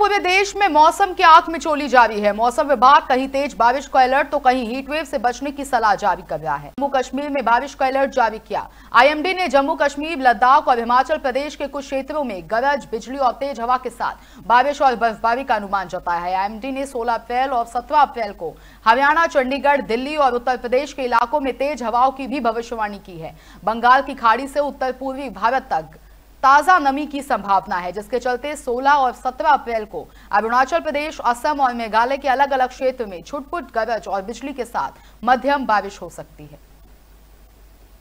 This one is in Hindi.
पूरे देश में मौसम की आंख में चोली जारी है मौसम विभाग कहीं तेज बारिश का अलर्ट तो कहीं हीटवेव से बचने की सलाह जारी कर रहा है जम्मू कश्मीर में बारिश का अलर्ट जारी किया आईएमडी ने जम्मू कश्मीर लद्दाख और हिमाचल प्रदेश के कुछ क्षेत्रों में गरज बिजली और तेज हवा के साथ बारिश और बर्फबारी का अनुमान जताया है आई ने सोलह अप्रैल और सत्रह अप्रैल को हरियाणा चंडीगढ़ दिल्ली और उत्तर प्रदेश के इलाकों में तेज हवाओं की भी भविष्यवाणी की है बंगाल की खाड़ी से उत्तर पूर्वी भारत तक ताजा नमी की संभावना है जिसके चलते 16 और 17 अप्रैल को अरुणाचल प्रदेश असम और मेघालय के अलग अलग क्षेत्र में छुटपुट गरज और बिजली के साथ मध्यम बारिश हो सकती है